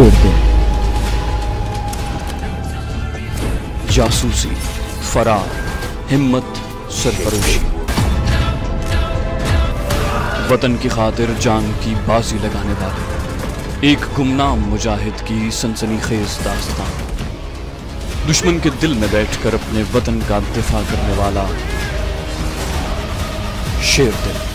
छोड़ दें जासूसी फरार हिम्मत सरफरोशी वतन की खातिर जान की बाजी लगाने वाले एक गुमनाम मुजाहिद की सनसनी खेज दास्तान दुश्मन के दिल में बैठकर अपने वतन का दिफा करने वाला शेर दिल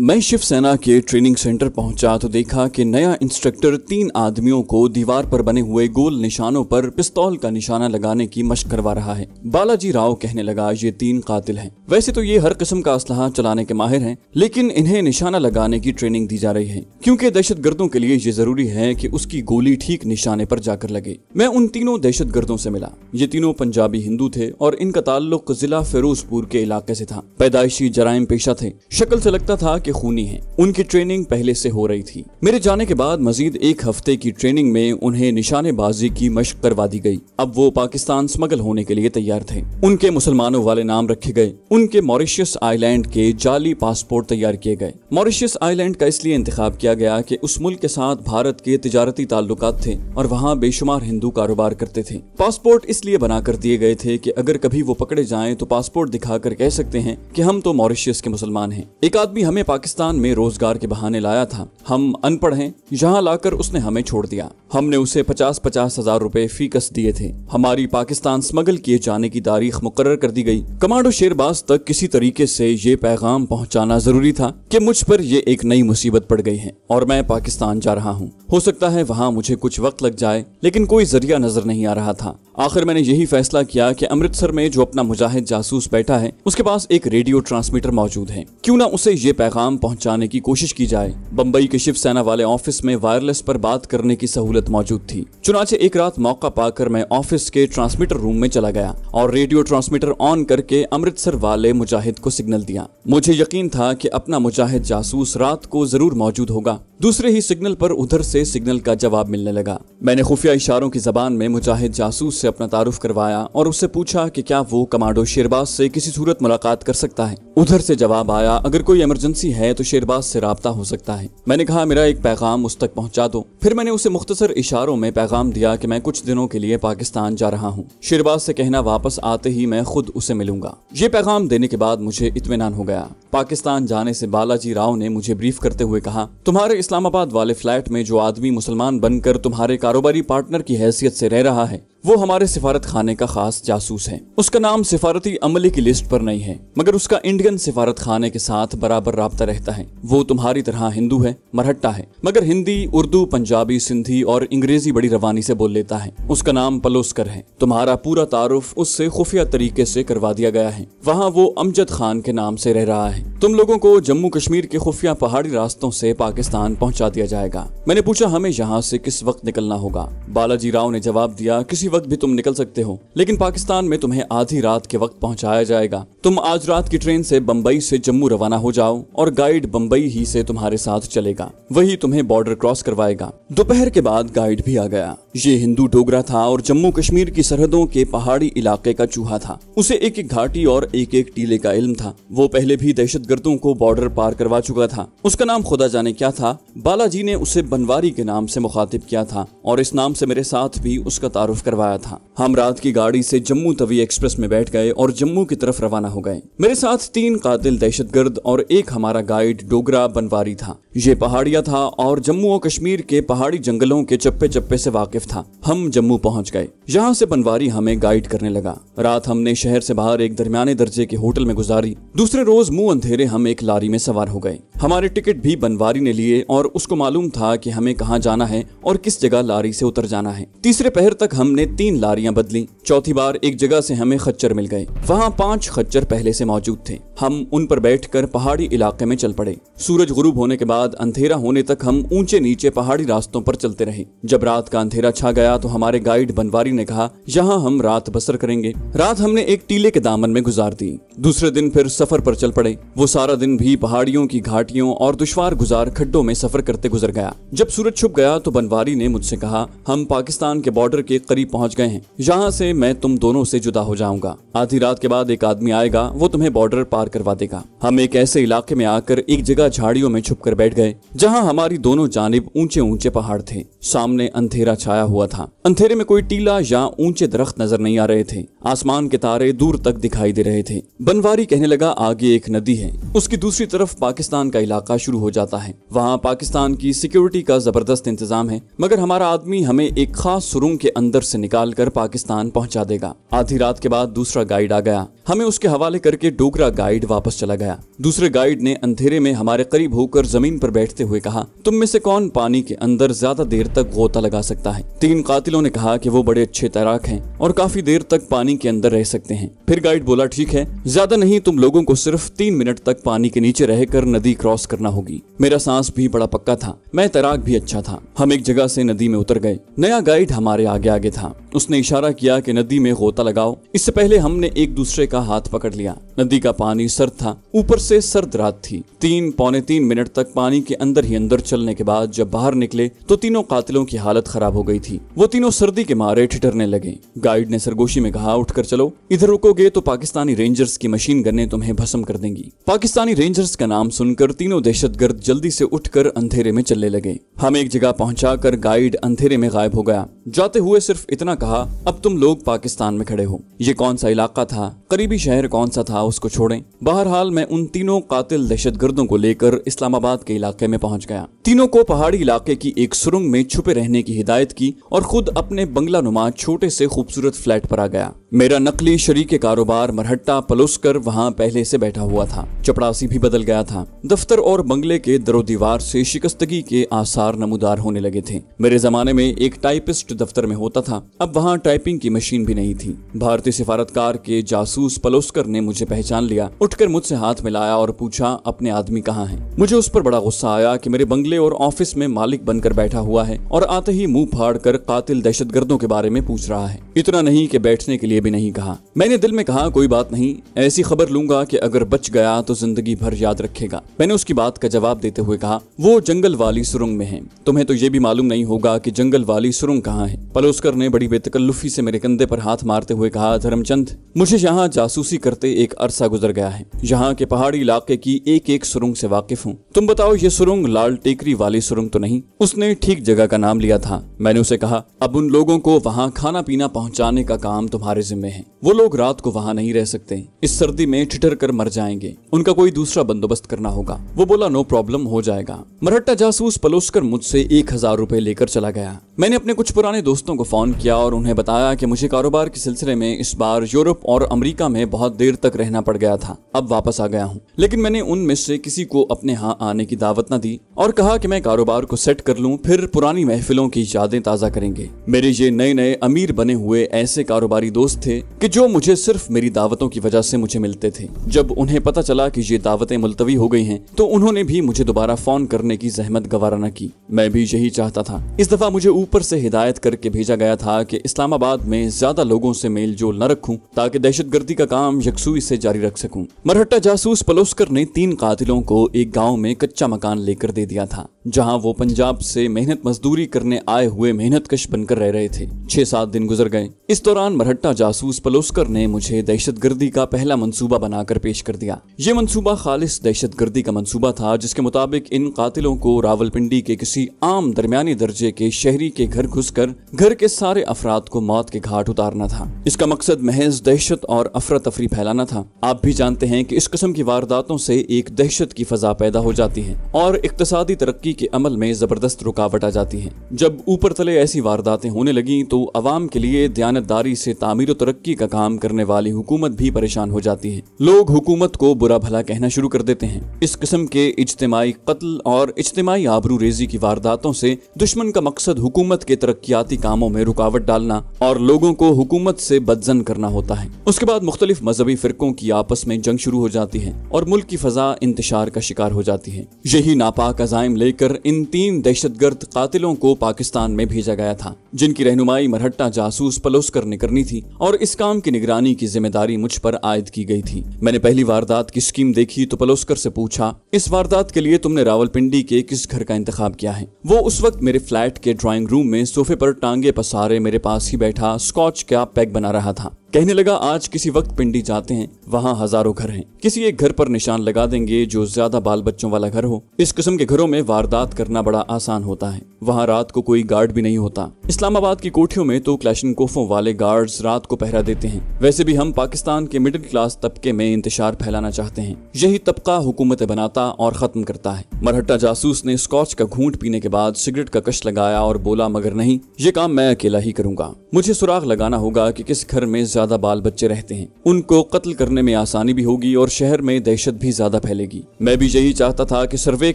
मैं शिवसेना के ट्रेनिंग सेंटर पहुंचा तो देखा कि नया इंस्ट्रक्टर तीन आदमियों को दीवार पर बने हुए गोल निशानों पर पिस्तौल का निशाना लगाने की मशक करवा रहा है बालाजी राव कहने लगा ये तीन कातिल हैं। वैसे तो ये हर किस्म का असलाह चलाने के माहिर हैं, लेकिन इन्हें निशाना लगाने की ट्रेनिंग दी जा रही है क्योंकि दहशत गर्दों के लिए ये जरूरी है की उसकी गोली ठीक निशाने पर जाकर लगे मैं उन तीनों दहशत गर्दों से मिला ये तीनों पंजाबी हिंदू थे और इनका ताल्लुक जिला फिरोजपुर के इलाके से था पैदाइशी जराइम पेशा थे शक्ल से लगता था के खूनी हैं उनकी ट्रेनिंग पहले से हो रही थी मेरे जाने के बाद मजीद एक हफ्ते की ट्रेनिंग में उन्हें निशानेबाजी की मशक करवा दी गई अब वो पाकिस्तान स्मगल होने के लिए तैयार थे उनके मुसलमानों वाले नाम रखे गए उनके मॉरिशियस आईलैंड के जाली पासपोर्ट तैयार किए गए मॉरिशियस आईलैंड का इसलिए इंतख्या किया गया की उस मुल्क के साथ भारत के तजारती ताल्लुक थे और वहाँ बेशुमार हिंदू कारोबार करते थे पासपोर्ट इसलिए बना कर दिए गए थे की अगर कभी वो पकड़े जाए तो पासपोर्ट दिखाकर कह सकते हैं की हम तो मॉरिशियस के मुसलमान है एक आदमी हमें पाकिस्तान में रोजगार के बहाने लाया था हम अनपढ़ हैं यहाँ लाकर उसने हमें छोड़ दिया हमने उसे पचास पचास हजार रूपए फीकस दिए थे हमारी पाकिस्तान स्मगल किए जाने की तारीख मुकर कर दी गई कमांडो शेरबाज तक किसी तरीके से ये पैगाम पहुँचाना जरूरी था कि मुझ पर ये एक नई मुसीबत पड़ गई है और मैं पाकिस्तान जा रहा हूँ हो सकता है वहाँ मुझे कुछ वक्त लग जाए लेकिन कोई जरिया नजर नहीं आ रहा था आखिर मैंने यही फैसला किया कि अमृतसर में जो अपना मुजाहिद जासूस बैठा है उसके पास एक रेडियो ट्रांसमीटर मौजूद है क्यों ना उसे ये पैगाम पैगाम पहुंचाने की कोशिश की जाए बम्बई के शिवसेना वाले ऑफिस में वायरलेस पर बात करने की सहूलत मौजूद थी चुनाचे एक रात मौका पाकर मैं ऑफिस के ट्रांसमीटर रूम में चला गया और रेडियो ट्रांसमीटर ऑन करके अमृतसर वाले मुजाहिद को सिग्नल दिया मुझे यकीन था कि अपना मुजाहिद जासूस रात को जरूर मौजूद होगा दूसरे ही सिग्नल पर उधर से सिग्नल का जवाब मिलने लगा मैंने खुफिया इशारों की जबान में मुजाहिद जासूस से अपना तारुफ करवाया और उससे पूछा कि क्या वो कमांडो शेरबाज से किसी सूरत मुलाकात कर सकता है उधर से जवाब आया अगर कोई इमरजेंसी है तो शेरबाज से रबता हो सकता है मैंने कहा मेरा एक पैगाम उस तक पहुँचा दो फिर मैंने उसे मुख्तसर इशारों में पैगाम दिया कि मैं कुछ दिनों के लिए पाकिस्तान जा रहा हूँ शेरबाज से कहना वापस आते ही मैं खुद उसे मिलूंगा ये पैगाम देने के बाद मुझे इतमान हो गया पाकिस्तान जाने से बालाजी राव ने मुझे ब्रीफ करते हुए कहा तुम्हारे इस्लामाबाद वाले फ्लैट में जो आदमी मुसलमान बनकर तुम्हारे कारोबारी पार्टनर की हैसियत से रह रहा है वो हमारे सिफारत खाने का खास जासूस है उसका नाम सिफारती अमले की लिस्ट पर नहीं है मगर उसका इंडियन सिफारत खाने के साथ बराबर रहा रहता है वो तुम्हारी तरह हिंदू है मरहट्टा है मगर हिंदी उर्दू पंजाबी सिंधी और अंग्रेजी बड़ी रवानी से बोल लेता है उसका नाम पलोस्कर है तुम्हारा पूरा तारुफ उससे खुफिया तरीके से करवा दिया गया है वहाँ वो अमजद खान के नाम से रह रहा है तुम लोगों को जम्मू कश्मीर के खुफिया पहाड़ी रास्तों से पाकिस्तान पहुँचा दिया जाएगा मैंने पूछा हमें यहाँ से किस वक्त निकलना होगा बालाजी राव ने जवाब दिया किसी वक्त भी तुम निकल सकते हो लेकिन पाकिस्तान में तुम्हें आधी रात के वक्त पहुंचाया जाएगा तुम आज रात की ट्रेन से बम्बई से जम्मू रवाना हो जाओ और गाइड बम्बई ही से तुम्हारे साथ चलेगा वही तुम्हें बॉर्डर क्रॉस करवाएगा दोपहर के बाद गाइड भी आ गया ये हिंदू डोगरा था और जम्मू कश्मीर की सरहदों के पहाड़ी इलाके का चूहा था उसे एक एक घाटी और एक एक टीले का इल्म था वो पहले भी दहशत गर्दों को बॉर्डर पार करवा चुका था उसका नाम खुदा जाने क्या था बालाजी ने उसे बनवारी के नाम से मुखातिब किया था और इस नाम से मेरे साथ भी उसका तारुफ करवाया था हम रात की गाड़ी से जम्मू तवी एक्सप्रेस में बैठ गए और जम्मू की तरफ रवाना हो गए मेरे साथ तीन कातिल गर्द और एक हमारा गाइड डोगरा बनवारी था ये पहाड़िया था और जम्मू और कश्मीर के पहाड़ी जंगलों के चप्पे चप्पे से वाकिफ मुख्तलिफ था हम जम्मू पहुंच गए यहाँ से बनवारी हमें गाइड करने लगा रात हमने शहर से बाहर एक दरमियाने दर्जे के होटल में गुजारी दूसरे रोज मुंह अंधेरे हम एक लारी में सवार हो गए हमारे टिकट भी बनवारी ने लिए और उसको मालूम था कि हमें कहाँ जाना है और किस जगह लारी से उतर जाना है तीसरे पहर तक हमने तीन लारियां बदली चौथी बार एक जगह से हमें खच्चर मिल गए वहाँ पांच खच्चर पहले से मौजूद थे हम उन पर बैठकर पहाड़ी इलाके में चल पड़े सूरज गुरूब होने के बाद अंधेरा होने तक हम ऊंचे नीचे पहाड़ी रास्तों पर चलते रहे जब रात का अंधेरा छा गया तो हमारे गाइड बनवारी ने कहा यहाँ हम रात बसर करेंगे रात हमने एक टीले के दामन में गुजार दी दूसरे दिन फिर सफर पर चल पड़े वो सारा दिन भी पहाड़ियों की घाटी घाटियों और दुशवार गुजार खड्डों में सफर करते गुजर गया जब सूरज छुप गया तो बनवारी ने मुझसे कहा हम पाकिस्तान के बॉर्डर के करीब पहुंच गए हैं यहाँ से मैं तुम दोनों से जुदा हो जाऊंगा आधी रात के बाद एक आदमी आएगा वो तुम्हें बॉर्डर पार करवा देगा हम एक ऐसे इलाके में आकर एक जगह झाड़ियों में छुप कर बैठ गए जहाँ हमारी दोनों जानब ऊंचे ऊंचे पहाड़ थे सामने अंधेरा छाया हुआ था अंधेरे में कोई टीला या ऊंचे दरख्त नजर नहीं आ रहे थे आसमान के तारे दूर तक दिखाई दे रहे थे बनवारी कहने लगा आगे एक नदी है उसकी दूसरी तरफ पाकिस्तान का इलाका शुरू हो जाता है वहाँ पाकिस्तान की सिक्योरिटी का जबरदस्त इंतजाम है मगर हमारा आदमी हमें एक खास सुरंग के अंदर से निकाल कर पाकिस्तान पहुँचा देगा आधी रात के बाद दूसरा गाइड आ गया हमें उसके हवाले करके डोगरा गाइड वापस चला गया दूसरे गाइड ने अंधेरे में हमारे करीब होकर जमीन पर बैठते हुए कहा तुम में से कौन पानी के अंदर ज्यादा देर तक गोता लगा सकता है तीन कातिलों ने कहा कि वो बड़े अच्छे तैराक हैं और काफी देर तक पानी के अंदर रह सकते हैं फिर गाइड बोला ठीक है ज्यादा नहीं तुम लोगों को सिर्फ तीन मिनट तक पानी के नीचे रहकर नदी क्रॉस क्रॉस करना होगी मेरा सांस भी बड़ा पक्का था मैं तैराक भी अच्छा था हम एक जगह से नदी में उतर गए नया गाइड हमारे आगे आगे था उसने इशारा किया कि नदी में गोता लगाओ इससे पहले हमने एक दूसरे का हाथ पकड़ लिया नदी का पानी सर्द था ऊपर से सर्द रात थी तीन पौने तीन मिनट तक पानी के अंदर ही अंदर चलने के बाद जब बाहर निकले तो तीनों कातिलों की हालत खराब हो गई थी वो तीनों सर्दी के मारे ठिठरने लगे गाइड ने सरगोशी में कहा उठकर चलो इधर रुकोगे तो पाकिस्तानी रेंजर्स की मशीन गन्ने तुम्हें भस्म कर देंगी पाकिस्तानी रेंजर्स का नाम सुनकर देखकर तीनों दहशतगर्द जल्दी से उठकर अंधेरे में चलने लगे हम एक जगह पहुँचा कर गाइड अंधेरे में गायब हो गया जाते हुए सिर्फ इतना कहा अब तुम लोग पाकिस्तान में खड़े हो ये कौन सा इलाका था करीबी शहर कौन सा था उसको छोड़े बहरहाल मैं उन तीनों कातिल दहशतगर्दों को लेकर इस्लामाबाद के इलाके में पहुंच गया तीनों को पहाड़ी इलाके की एक सुरंग में छुपे रहने की हिदायत की और खुद अपने बंगला नुमा छोटे से खूबसूरत फ्लैट पर आ गया मेरा नकली शरीक कारोबार मरहट्टा पलुस कर वहाँ पहले से बैठा हुआ था चपड़ासी भी बदल गया था दफ्तर और बंगले के दरो दीवार से शिकस्तगी के आसार नमूदार होने लगे थे मेरे जमाने में एक टाइपिस्ट दफ्तर में होता था अब वहाँ टाइपिंग की मशीन भी नहीं थी भारतीय सिफारतकार के जासूस पलोस्कर ने मुझे पहचान लिया उठकर मुझसे हाथ मिलाया और पूछा अपने आदमी कहाँ है मुझे उस पर बड़ा गुस्सा आया की मेरे बंगले और ऑफिस में मालिक बनकर बैठा हुआ है और आते ही मुँह फाड़ कर कातिल दहशत के बारे में पूछ रहा है इतना नहीं की बैठने के लिए भी नहीं कहा मैंने दिल में कहा कोई बात नहीं ऐसी खबर लूंगा कि अगर बच गया तो जिंदगी भर याद रखेगा मैंने उसकी बात का जवाब देते हुए कहा वो जंगल वाली सुरंग में है तुम्हें तो ये भी मालूम नहीं होगा की जंगल वाली सुरंग कहाँ है पलोस्कर ने बड़ी बेतकल्लुफी से मेरे कंधे पर हाथ मारते हुए कहा धर्मचंद मुझे यहाँ जासूसी करते एक अरसा गुजर गया है यहाँ के पहाड़ी इलाके की एक एक सुरंग से वाकिफ हूँ तुम बताओ ये सुरंग लाल टेकरी वाली सुरंग तो नहीं उसने ठीक जगह का नाम लिया था मैंने उसे कहा अब उन लोगों को वहाँ खाना पीना पहुँचाने का काम तुम्हारे जिम्मे हैं वो लोग रात को वहाँ नहीं रह सकते इस सर्दी में ठिठर कर मर जाएंगे उनका कोई दूसरा बंदोबस्त करना होगा वो बोला नो प्रॉब्लम हो जाएगा मरहट्टा जासूस पलोस कर मुझसे एक हजार रूपए लेकर चला गया मैंने अपने कुछ पुराने दोस्तों को फोन किया और उन्हें बताया की मुझे कारोबार के सिलसिले में इस बार यूरोप और अमरीका में बहुत देर तक रहना पड़ गया था अब वापस आ गया हूँ लेकिन मैंने उनमें से किसी को अपने यहाँ आने की दावत न दी और कहा की मैं कारोबार को सेट कर लूँ फिर पुरानी महफिलों की यादें ताजा करेंगे मेरे ये नए नए अमीर बने हुए ऐसे कारोबारी दोस्त थे कि जो मुझे सिर्फ मेरी दावतों की वजह से मुझे मिलते थे जब उन्हें पता चला कि ये दावतें मुलतवी हो गई हैं तो उन्होंने भी मुझे दोबारा फोन करने की जहमत गवारा की मैं भी यही चाहता था इस दफा मुझे ऊपर से हिदायत करके भेजा गया था कि इस्लामाबाद में ज्यादा लोगों से मेल जोल न रखूं ताकि दहशत गर्दी का काम यकसुई से जारी रख सकूं मरहट्टा जासूस पलोस्कर ने तीन कातिलों को एक गांव में कच्चा मकान लेकर दे दिया था जहां वो पंजाब से मेहनत मजदूरी करने आए हुए मेहनत कश बनकर रह रहे थे छह सात दिन गुजर गए इस दौरान मरहट्टा जासूस पलोस्कर ने मुझे दहशत गर्दी का पहला मंसूबा बनाकर पेश कर दिया ये मंसूबा खालिश दहशत गर्दी का मंसूबा था जिसके मुताबिक इन कातिलों को रावलपिंडी के किसी आम दरमियानी दर्जे के शहरी के घर घुस घर के सारे अफराद को मौत के घाट उतारना था इसका मकसद महज दहशत और अफरा तफरी फैलाना था आप भी जानते हैं की इस किस्म की वारदातों से एक दहशत की फजा पैदा हो जाती है और इकतसादी तरक्की तहकीकी के अमल में ज़बरदस्त रुकावट आ जाती है जब ऊपर तले ऐसी वारदातें होने लगीं तो अवाम के लिए दयानतदारी से तामीर तरक्की का काम करने वाली हुकूमत भी परेशान हो जाती है लोग हुकूमत को बुरा भला कहना शुरू कर देते हैं इस किस्म के इज्तमाही कत्ल और इज्तमाही आबरू रेजी की वारदातों से दुश्मन का मकसद हुकूमत के तरक्याती कामों में रुकावट डालना और लोगों को हुकूमत से बदजन करना होता है उसके बाद मुख्तलिफ मजहबी फिरकों की आपस में जंग शुरू हो जाती है और मुल्क की फजा इंतशार का शिकार हो जाती है यही नापाक अजायम लेकर लेकर इन तीन दहशतगर्द कातिलों को पाकिस्तान में भेजा गया था जिनकी रहनुमाई मरहट्टा जासूस पलोसकर ने करनी थी और इस काम की निगरानी की जिम्मेदारी मुझ पर आयद की गई थी मैंने पहली वारदात की स्कीम देखी तो पलोसकर से पूछा इस वारदात के लिए तुमने रावलपिंडी के किस घर का इंतजाम किया है वो उस वक्त मेरे फ्लैट के ड्राइंग रूम में सोफे पर टांगे पसारे मेरे पास ही बैठा स्कॉच का पैक बना रहा था कहने लगा आज किसी वक्त पिंडी जाते हैं वहाँ हजारों घर हैं किसी एक घर पर निशान लगा देंगे जो ज्यादा बाल बच्चों वाला घर हो इस किस्म के घरों में वारदात करना बड़ा आसान होता है वहाँ रात को कोई गार्ड भी नहीं होता इस्लामाबाद की कोठियों में तो क्लैशन कोफों वाले गार्ड रात को पहरा देते हैं वैसे भी हम पाकिस्तान के मिडिल क्लास तबके में इंतजार फैलाना चाहते हैं यही तबका हुकूमत बनाता और खत्म करता है मरहट्टा जासूस ने स्कॉच का घूंट पीने के बाद सिगरेट का कश लगाया और बोला मगर नहीं ये काम मैं अकेला ही करूंगा मुझे सुराग लगाना होगा की किस घर में ज्यादा बाल बच्चे रहते हैं उनको कत्ल करने में आसानी भी होगी और शहर में दहशत भी ज्यादा फैलेगी मैं भी यही चाहता था कि सर्वे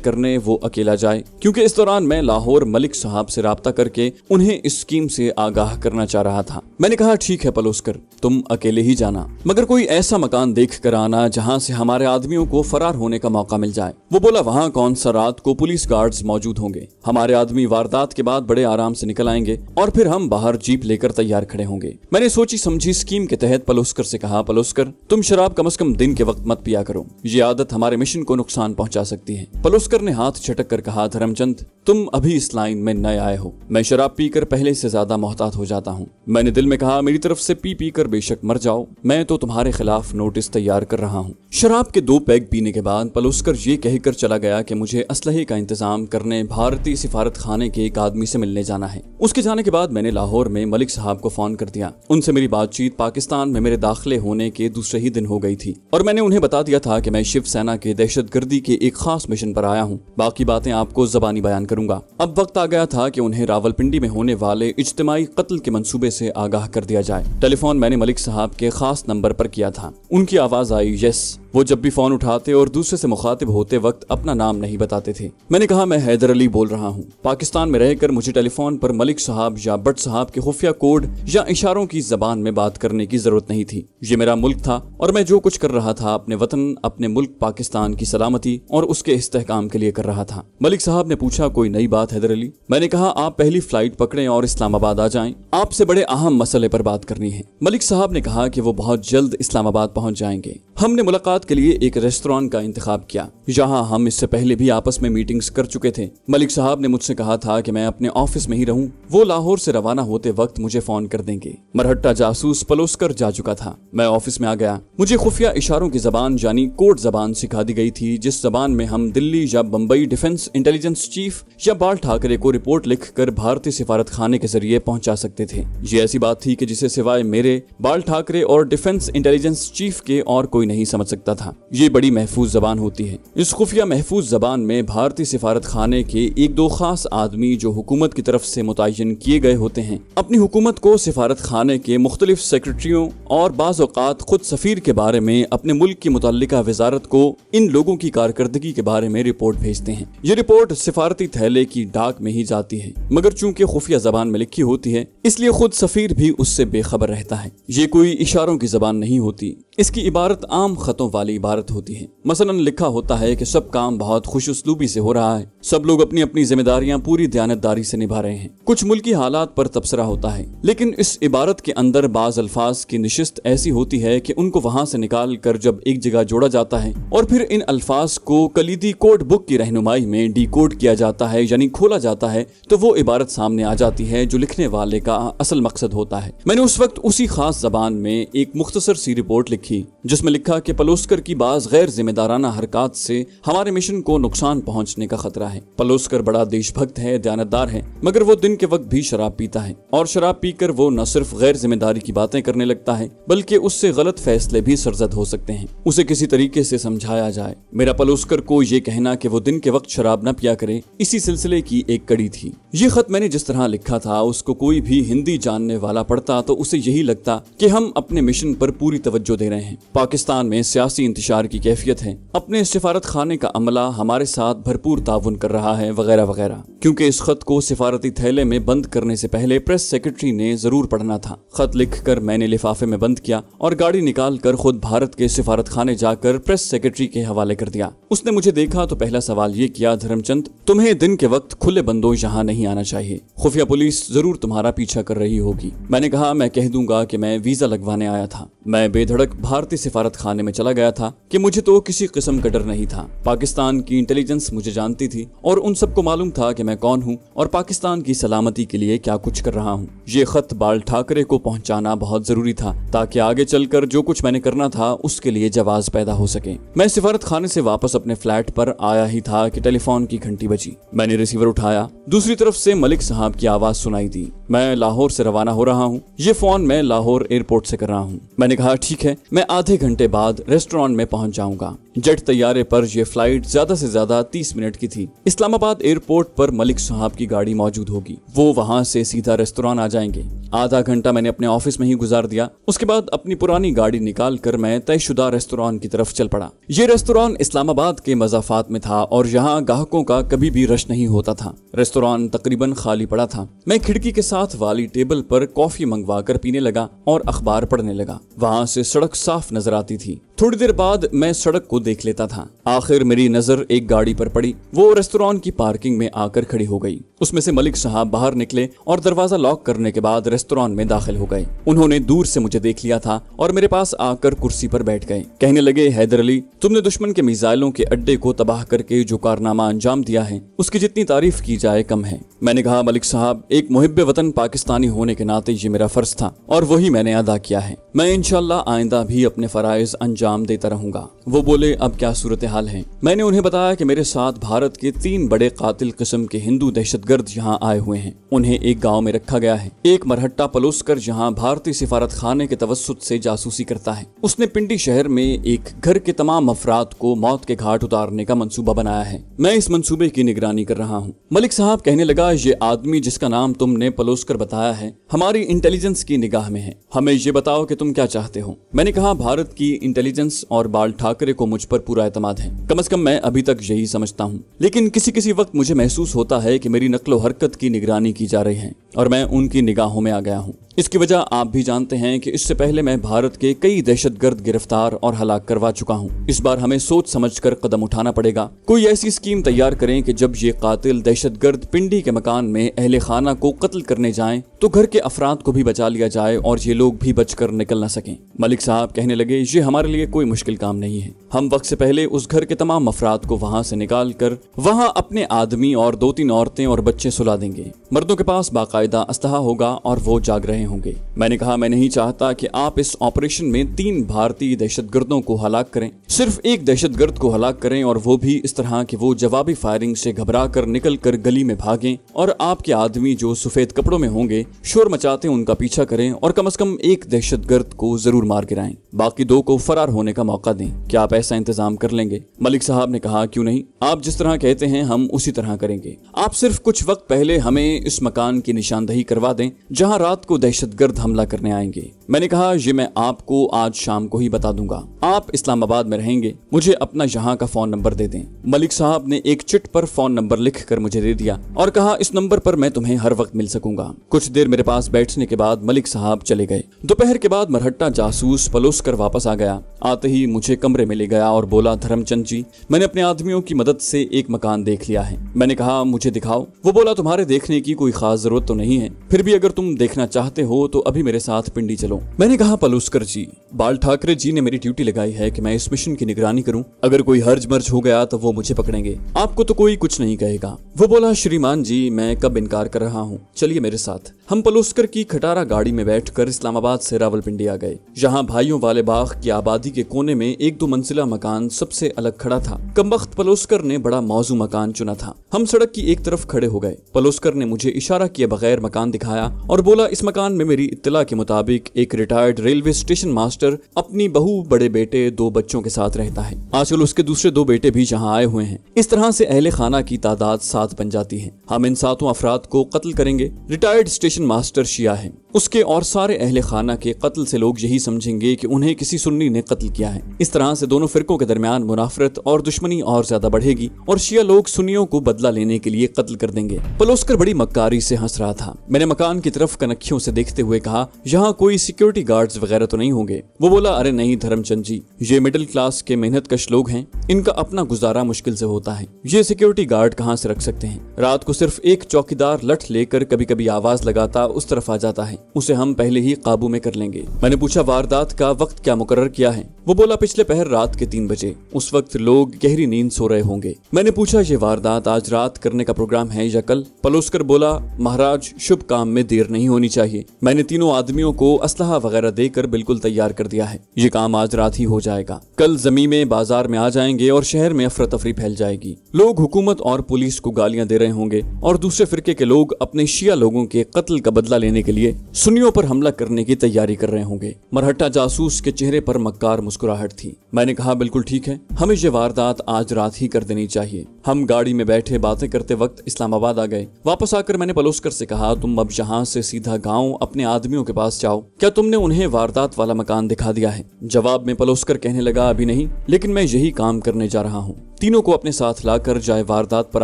करने वो अकेला जाए क्योंकि इस दौरान मैं लाहौर मलिक साहब से रहा करके उन्हें इस स्कीम से आगाह करना चाह रहा था मैंने कहा ठीक है पलोस्कर तुम अकेले ही जाना मगर कोई ऐसा मकान देख कर आना जहाँ से हमारे आदमियों को फरार होने का मौका मिल जाए वो बोला वहाँ कौन सा रात को पुलिस गार्ड मौजूद होंगे हमारे आदमी वारदात के बाद बड़े आराम से निकल आएंगे और फिर हम बाहर जीप लेकर तैयार खड़े होंगे मैंने सोची समझी स्कीम स्कीम के तहत पलोस्कर से कहा पलोस्कर तुम शराब कम अज कम दिन के वक्त मत पिया करो ये आदत हमारे मिशन को नुकसान पहुंचा सकती है पलोस्कर ने हाथ छटक कर कहा धर्मचंद तुम अभी इस लाइन में नए आए हो मैं शराब पीकर पहले से ज्यादा मोहतात हो जाता हूँ मैंने दिल में कहा मेरी तरफ से पी पी कर बेशक मर जाओ मैं तो तुम्हारे खिलाफ नोटिस तैयार कर रहा हूँ शराब के दो पैग पीने के बाद पलोस्कर ये कहकर चला गया कि मुझे असलहे का इंतजाम करने भारतीय सिफारत खाने के एक आदमी से मिलने जाना है उसके जाने के बाद मैंने लाहौर में मलिक साहब को फोन कर दिया उनसे मेरी बातचीत पाकिस्तान में मेरे दाखिले होने के दूसरे ही दिन हो गई थी और मैंने उन्हें बता दिया था कि मैं शिवसेना के दहशत गर्दी के एक खास मिशन पर आया हूँ बाकी बातें आपको जबानी बयान करूंगा अब वक्त आ गया था कि उन्हें रावलपिंडी में होने वाले इज्तमाही कत्ल के मनसूबे से आगाह कर दिया जाए टेलीफोन मैंने मलिक साहब के खास नंबर पर किया था उनकी आवाज आई यस वो जब भी फोन उठाते और दूसरे से मुखातिब होते वक्त अपना नाम नहीं बताते थे मैंने कहा मैं हैदर अली बोल रहा हूँ पाकिस्तान में रहकर मुझे टेलीफोन पर मलिक साहब या बट साहब के खुफिया कोड या इशारों की जबान में बात करने की जरूरत नहीं थी ये मेरा मुल्क था और मैं जो कुछ कर रहा था अपने वतन अपने मुल्क पाकिस्तान की सलामती और उसके इस्तेकाम के लिए कर रहा था मलिक साहब ने पूछा कोई नई बात हैदर अली मैंने कहा आप पहली फ्लाइट पकड़े और इस्लामाबाद आ जाए आपसे बड़े अहम मसले पर बात करनी है मलिक साहब ने कहा की वो बहुत जल्द इस्लामाबाद पहुँच जाएंगे हमने मुलाकात मुलाकात के लिए एक रेस्टोरेंट का इंतखब किया जहाँ हम इससे पहले भी आपस में मीटिंग्स कर चुके थे मलिक साहब ने मुझसे कहा था कि मैं अपने ऑफिस में ही रहूं वो लाहौर से रवाना होते वक्त मुझे फोन कर देंगे मरहट्टा जासूस कर जा चुका था मैं ऑफिस में आ गया मुझे खुफिया इशारों की जबान यानी कोर्ट जबान सिखा दी गई थी जिस जबान में हम दिल्ली या बम्बई डिफेंस इंटेलिजेंस चीफ या बाल ठाकरे को रिपोर्ट लिख कर भारतीय सिफारत खाने के जरिए पहुंचा सकते थे ये ऐसी बात थी कि जिसे सिवाय मेरे बाल ठाकरे और डिफेंस इंटेलिजेंस चीफ के और कोई नहीं समझ सकता सकता था ये बड़ी महफूज जबान होती है इस खुफिया महफूज जबान में भारतीय सिफारत खाने के एक दो खास आदमी जो हुकूमत की तरफ से मुतयन किए गए होते हैं अपनी हुकूमत को सिफारत खाने के मुख्तलिफ सेक्रेटरियों और बाज़ात खुद सफ़ीर के बारे में अपने मुल्क की मुतल वजारत को इन लोगों की कारकर्दगी के बारे में रिपोर्ट भेजते हैं ये रिपोर्ट सिफारती थैले की डाक में ही जाती है मगर चूंकि खुफिया जबान में लिखी होती है इसलिए खुद सफ़ीर भी उससे बेखबर रहता है ये कोई इशारों की जबान नहीं होती इसकी इबारत आम खतों वाली इबारत होती है मसलन लिखा होता है कि सब काम बहुत खुश उसलूबी से हो रहा है सब लोग अपनी अपनी जिम्मेदारियां पूरी दयानतदारी से निभा रहे हैं कुछ मुल्की हालात पर तबसरा होता है लेकिन इस इबारत के अंदर बाज अल्फाज की नशस्त ऐसी होती है कि उनको वहां से निकाल कर जब एक जगह जोड़ा जाता है और फिर इन अल्फाज को कलीदी कोड बुक की रहनुमाई में डी कोड किया जाता है यानी खोला जाता है तो वो इबारत सामने आ जाती है जो लिखने वाले का असल मकसद होता है मैंने उस वक्त उसी खास जबान में एक मुख्तसर सी रिपोर्ट लिखी लिखी जिसमें लिखा कि पलोस्कर की बाज गैर जिम्मेदाराना हरकत से हमारे मिशन को नुकसान पहुंचने का खतरा है पलोस्कर बड़ा देशभक्त है दयानतदार है मगर वो दिन के वक्त भी शराब पीता है और शराब पीकर वो न सिर्फ गैर जिम्मेदारी की बातें करने लगता है बल्कि उससे गलत फैसले भी सरजद हो सकते हैं उसे किसी तरीके से समझाया जाए मेरा पलोस्कर को ये कहना कि वो दिन के वक्त शराब न पिया करे इसी सिलसिले की एक कड़ी थी ये खत मैंने जिस तरह लिखा था उसको कोई भी हिंदी जानने वाला पढ़ता तो उसे यही लगता कि हम अपने मिशन पर पूरी तवज्जो दे रहे रहे हैं पाकिस्तान में सियासी इंतजार की कैफियत है अपने सिफारत खाने का अमला हमारे साथ भरपूर ताउन कर रहा है वगैरह वगैरह क्योंकि इस खत को सिफारती थैले में बंद करने से पहले प्रेस सेक्रेटरी ने जरूर पढ़ना था खत लिख कर मैंने लिफाफे में बंद किया और गाड़ी निकाल कर खुद भारत के सिफारत खाने जाकर प्रेस सेक्रेटरी के हवाले कर दिया उसने मुझे देखा तो पहला सवाल ये किया धर्मचंद तुम्हें दिन के वक्त खुले बंदो यहाँ नहीं आना चाहिए खुफिया पुलिस जरूर तुम्हारा पीछा कर रही होगी मैंने कहा मैं कह दूंगा की मैं वीजा लगवाने आया था मैं बेधड़क भारतीय सिफारत खाने में चला गया था कि मुझे तो किसी किस्म का डर नहीं था पाकिस्तान की इंटेलिजेंस मुझे जानती थी और उन सबको मालूम था कि मैं कौन हूँ और पाकिस्तान की सलामती के लिए क्या कुछ कर रहा हूँ ये खत बाल ठाकरे को पहुँचाना बहुत जरूरी था ताकि आगे चलकर जो कुछ मैंने करना था उसके लिए जवाब पैदा हो सके मैं सिफारत खाने से वापस अपने फ्लैट पर आया ही था कि टेलीफोन की घंटी बची मैंने रिसीवर उठाया दूसरी तरफ से मलिक साहब की आवाज सुनाई दी मैं लाहौर से रवाना हो रहा हूँ ये फोन मैं लाहौर एयरपोर्ट से कर रहा हूँ मैंने कहा ठीक है मैं आधे घंटे बाद रेस्टोरेंट में पहुंच जाऊंगा जेट तैयारे पर यह फ्लाइट ज्यादा से ज्यादा 30 मिनट की थी इस्लामाबाद एयरपोर्ट पर मलिक साहब की गाड़ी मौजूद होगी वो वहाँ से सीधा रेस्तोरां आ जाएंगे आधा घंटा मैंने अपने ऑफिस में ही गुजार दिया उसके बाद अपनी पुरानी गाड़ी निकाल कर मैं तयशुदा रेस्तोरान की तरफ चल पड़ा ये रेस्तोरान इस्लामाबाद के मजाफात में था और यहाँ ग्राहकों का कभी भी रश नहीं होता था रेस्तोरान तकरीबन खाली पड़ा था मैं खिड़की के साथ वाली टेबल पर कॉफी मंगवा कर पीने लगा और अखबार पढ़ने लगा वहाँ से सड़क साफ नजर आती थी थोड़ी देर बाद मैं सड़क को देख लेता था आखिर मेरी नजर एक गाड़ी पर पड़ी वो रेस्टोरेंट की पार्किंग में आकर खड़ी हो गई उसमें से मलिक साहब बाहर निकले और दरवाजा लॉक करने के बाद रेस्टोरेंट में दाखिल हो गए उन्होंने दूर से मुझे देख लिया था और मेरे पास आकर कुर्सी पर बैठ गए कहने लगे हैदर अली तुमने दुश्मन के मिसाइलों के अड्डे को तबाह करके जो कारनामा अंजाम दिया है उसकी जितनी तारीफ की जाए कम है मैंने कहा मलिक साहब एक मुहिब वतन पाकिस्तानी होने के नाते ये मेरा फर्ज था और वही मैंने अदा किया है मैं इनशाला आइंदा भी अपने फरज अंजाम अंजाम देता रहूंगा वो बोले अब क्या सूरत हाल है मैंने उन्हें बताया कि मेरे साथ भारत के तीन बड़े कातिल किस्म के हिंदू दहशतगर्द यहाँ आए हुए हैं उन्हें एक गांव में रखा गया है एक मरहट्टा पलोस कर जहाँ भारतीय सिफारत खाने के तवसत से जासूसी करता है उसने पिंडी शहर में एक घर के तमाम अफराद को मौत के घाट उतारने का मनसूबा बनाया है मैं इस मनसूबे की निगरानी कर रहा हूँ मलिक साहब कहने लगा ये आदमी जिसका नाम तुमने पलोसकर बताया है हमारी इंटेलिजेंस की निगाह में है हमें ये बताओ कि तुम क्या चाहते हो मैंने कहा भारत की इंटेलिजेंस इंटेलिजेंस और बाल ठाकरे को मुझ पर पूरा एतमाद है कम अज कम मैं अभी तक यही समझता हूँ लेकिन किसी किसी वक्त मुझे महसूस होता है की मेरी नकलो हरकत की निगरानी की जा रही है और मैं उनकी निगाहों में आ गया हूँ इसकी वजह आप भी जानते हैं कि इससे पहले मैं भारत के कई दहशतगर्द गिरफ्तार और हलाक करवा चुका हूँ इस बार हमें सोच समझ कर कदम उठाना पड़ेगा कोई ऐसी स्कीम तैयार करें कि जब ये कातिल दहशतगर्द पिंडी के मकान में अहले खाना को कत्ल करने जाएं तो घर के अफराद को भी बचा लिया जाए और ये लोग भी बचकर निकल ना सकें मलिक साहब कहने लगे ये हमारे लिए कोई मुश्किल काम नहीं है हम वक्त से पहले उस घर के तमाम अफराद को वहाँ से निकाल कर वहाँ अपने आदमी और दो तीन औरतें और बच्चे सुला देंगे मर्दों के पास बाकायदा अस्तहा होगा और वो जाग रहे होंगे मैंने कहा मैं नहीं चाहता कि आप इस ऑपरेशन में तीन भारतीय दहशतगर्दों को हलाक करें सिर्फ एक दहशतगर्द को हलाक करें और वो भी इस तरह कि वो जवाबी फायरिंग से घबरा कर निकल कर गली में भागे और आपके आदमी जो सफेद कपड़ों में होंगे शोर मचाते उनका पीछा करें और कम अज कम एक दहशतगर्द को जरूर मार गिराए बाकी दो को फरार होने का मौका दें क्या आप ऐसा इंतजाम कर लेंगे मलिक साहब ने कहा क्यों नहीं आप जिस तरह कहते हैं हम उसी तरह करेंगे आप सिर्फ कुछ वक्त पहले हमें इस मकान की निशानदही करवा दें जहाँ रात को दहशत दहशतगर्द हमला करने आएंगे मैंने कहा ये मैं आपको आज शाम को ही बता दूंगा आप इस्लामाबाद में रहेंगे मुझे अपना यहाँ का फोन नंबर दे दें मलिक साहब ने एक चिट पर फोन नंबर लिख कर मुझे दे दिया और कहा इस नंबर पर मैं तुम्हें हर वक्त मिल सकूंगा कुछ देर मेरे पास बैठने के बाद मलिक साहब चले गए दोपहर के बाद मरहट्टा जासूस पलोस कर वापस आ गया आते ही मुझे कमरे में ले गया और बोला धर्मचंद जी मैंने अपने आदमियों की मदद से एक मकान देख लिया है मैंने कहा मुझे दिखाओ वो बोला तुम्हारे देखने की कोई खास जरूरत तो नहीं है फिर भी अगर तुम देखना चाहते हो तो अभी मेरे साथ पिंडी चलो करूं मैंने कहा पलुस्कर जी बाल ठाकरे जी ने मेरी ड्यूटी लगाई है कि मैं इस मिशन की निगरानी करूं अगर कोई हर्ज मर्ज हो गया तो वो मुझे पकड़ेंगे आपको तो कोई कुछ नहीं कहेगा वो बोला श्रीमान जी मैं कब इनकार कर रहा हूँ चलिए मेरे साथ हम पलोस्कर की खटारा गाड़ी में बैठकर इस्लामाबाद से रावलपिंडी आ गए जहां भाइयों वाले बाग की आबादी के कोने में एक दो मंजिला मकान सबसे अलग खड़ा था कमबख्त पलोस्कर ने बड़ा मौजू मकान चुना था हम सड़क की एक तरफ खड़े हो गए पलोस्कर ने मुझे इशारा किए बगैर मकान दिखाया और बोला इस मकान में मेरी इतला के मुताबिक एक रिटायर्ड रेलवे स्टेशन मास्टर अपनी बहु बड़े बेटे दो बच्चों के साथ रहता है आजकल उसके दूसरे दो बेटे भी जहाँ आए हुए हैं इस तरह से अहले खाना की तादाद सात बन जाती है हम इन सातों अफराद को कत्ल करेंगे retired station station master Shia है उसके और सारे अहले खाना के कत्ल से लोग यही समझेंगे कि उन्हें किसी सुन्नी ने कत्ल किया है इस तरह से दोनों फिरकों के दरमियान मुनाफरत और दुश्मनी और ज्यादा बढ़ेगी और शिया लोग सुन्नियों को बदला लेने के लिए कत्ल कर देंगे पलोसकर बड़ी मक्कारी से हंस रहा था मैंने मकान की तरफ कनखियों से देखते हुए कहा यहाँ कोई सिक्योरिटी गार्ड्स वगैरह तो नहीं होंगे वो बोला अरे नहीं धर्मचंद जी ये मिडिल क्लास के मेहनत कश लोग हैं इनका अपना गुजारा मुश्किल से होता है ये सिक्योरिटी गार्ड कहाँ से रख सकते हैं रात को सिर्फ एक चौकीदार लठ लेकर कभी कभी आवाज लगा जाता उस तरफ आ जाता है उसे हम पहले ही काबू में कर लेंगे मैंने पूछा वारदात का वक्त क्या मुकर किया है वो बोला पिछले पहर रात के तीन बजे उस वक्त लोग गहरी नींद सो रहे होंगे मैंने पूछा ये वारदात आज रात करने का प्रोग्राम है या कल पलोसकर बोला महाराज शुभ काम में देर नहीं होनी चाहिए मैंने तीनों आदमियों को असलाह वगैरह देकर बिल्कुल तैयार कर दिया है ये काम आज रात ही हो जाएगा कल जमी में बाजार में आ जाएंगे और शहर में अफरा तफरी फैल जाएगी लोग हुकूमत और पुलिस को गालियां दे रहे होंगे और दूसरे फिरके के लोग अपने शिया लोगों के कत्ल कत्ल का बदला लेने के लिए सुनियों पर हमला करने की तैयारी कर रहे होंगे मरहट्टा जासूस के चेहरे पर मक्कार मुस्कुराहट थी मैंने कहा बिल्कुल ठीक है हमें ये वारदात आज रात ही कर देनी चाहिए हम गाड़ी में बैठे बातें करते वक्त इस्लामाबाद आ गए वापस आकर मैंने पलोसकर से कहा तुम अब यहाँ से सीधा गाँव अपने आदमियों के पास जाओ क्या तुमने उन्हें वारदात वाला मकान दिखा दिया है जवाब में पलोसकर कहने लगा अभी नहीं लेकिन मैं यही काम करने जा रहा हूँ तीनों को अपने साथ लाकर जाए वारदात पर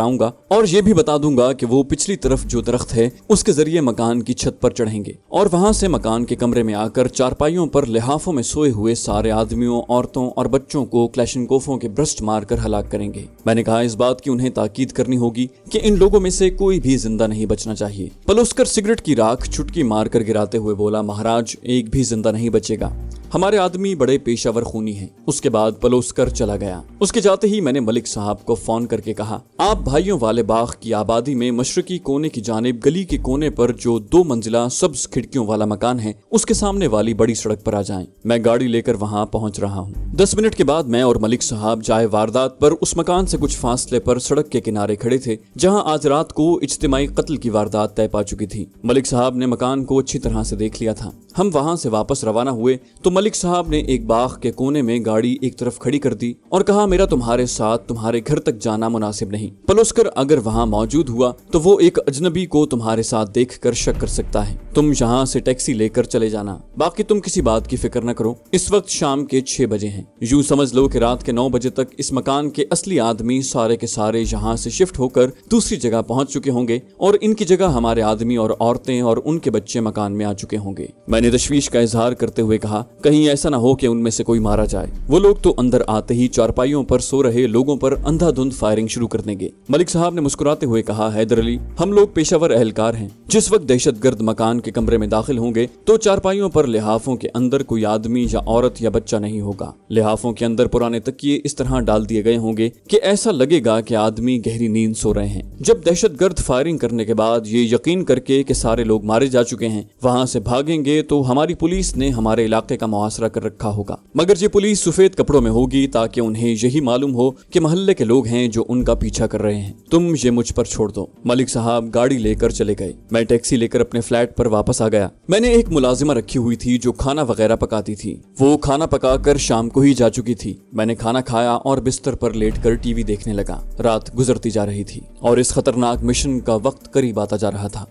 आऊंगा और ये भी बता दूंगा कि वो पिछली तरफ जो दरख्त है उसके जरिए मकान की छत पर चढ़ेंगे और वहां से मकान के कमरे में आकर चारपाइयों पर लिहाफों में सोए हुए सारे आदमियों औरतों और बच्चों को क्लैशनकोफों के ब्रस्ट मारकर हलाक करेंगे मैंने कहा इस बात की उन्हें ताकीद करनी होगी की इन लोगों में से कोई भी जिंदा नहीं बचना चाहिए पलोस्कर सिगरेट की राख चुटकी मारकर गिराते हुए बोला महाराज एक भी जिंदा नहीं बचेगा हमारे आदमी बड़े पेशावर खूनी हैं उसके बाद पलोस कर चला गया उसके जाते ही मैंने मलिक साहब को फोन करके कहा आप भाइयों वाले बाग की आबादी में मशरकी कोने की जानब गली के कोने पर जो दो मंजिला सब्ज खिड़कियों वाला मकान है उसके सामने वाली बड़ी सड़क पर आ जाए मैं गाड़ी लेकर वहाँ पहुँच रहा हूँ दस मिनट के बाद मैं और मलिक साहब जाए वारदात पर उस मकान से कुछ फासले पर सड़क के किनारे खड़े थे जहाँ आज रात को इज्तमाही कत्ल की वारदात तय पा चुकी थी मलिक साहब ने मकान को अच्छी तरह से देख लिया था हम वहाँ से वापस रवाना हुए तो मलिक मालिक साहब ने एक बाग के कोने में गाड़ी एक तरफ खड़ी कर दी और कहा मेरा तुम्हारे साथ तुम्हारे घर तक जाना मुनासिब नहीं पलोसकर अगर वहाँ मौजूद हुआ तो वो एक अजनबी को तुम्हारे साथ देख कर शक कर सकता है तुम यहाँ से टैक्सी लेकर चले जाना बाकी तुम किसी बात की फिक्र न करो इस वक्त शाम के छह बजे है यूँ समझ लो की रात के नौ बजे तक इस मकान के असली आदमी सारे के सारे यहाँ से शिफ्ट होकर दूसरी जगह पहुँच चुके होंगे और इनकी जगह हमारे आदमी और औरतें और उनके बच्चे मकान में आ चुके होंगे मैंने तशवीश का इजहार करते हुए कहा कहीं ऐसा ना हो कि उनमें से कोई मारा जाए वो लोग तो अंदर आते ही चारपाइयों पर सो रहे लोगों पर अंधाधुंध फायरिंग शुरू कर देंगे मलिक साहब ने मुस्कुराते हुए कहा हैदर अली हम लोग पेशावर एहलकार हैं जिस वक्त दहशत गर्द मकान के कमरे में दाखिल होंगे तो चारपाइयों पर लिहाफों के अंदर कोई आदमी या औरत या बच्चा नहीं होगा लिहाफों के अंदर पुराने तकिए इस तरह डाल दिए गए होंगे की ऐसा लगेगा की आदमी गहरी नींद सो रहे हैं जब दहशत गर्द फायरिंग करने के बाद ये यकीन करके के सारे लोग मारे जा चुके हैं वहाँ से भागेंगे तो हमारी पुलिस ने हमारे इलाके का मुआसरा कर रखा होगा मगर ये पुलिस सफेद कपड़ों में होगी ताकि उन्हें यही मालूम हो कि मोहल्ले के लोग हैं जो उनका पीछा कर रहे हैं तुम ये मुझ पर छोड़ दो मलिक साहब गाड़ी लेकर चले गए मैं टैक्सी लेकर अपने फ्लैट पर वापस आ गया मैंने एक मुलाजिमा रखी हुई थी जो खाना वगैरह पकाती थी वो खाना पकाकर शाम को ही जा चुकी थी मैंने खाना खाया और बिस्तर पर लेट कर टीवी देखने लगा रात गुजरती जा रही थी और इस खतरनाक मिशन का वक्त करीब आता जा रहा था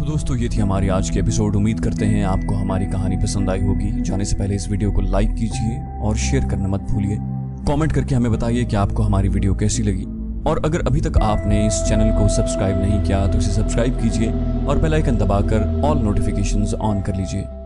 तो दोस्तों ये थी हमारी आज की एपिसोड उम्मीद करते हैं आपको हमारी कहानी पसंद आई होगी जाने से पहले इस वीडियो को लाइक कीजिए और शेयर करना मत भूलिए कमेंट करके हमें बताइए कि आपको हमारी वीडियो कैसी लगी और अगर अभी तक आपने इस चैनल को सब्सक्राइब नहीं किया तो इसे सब्सक्राइब कीजिए और बेलाइकन दबाकर ऑल नोटिफिकेशन ऑन कर लीजिए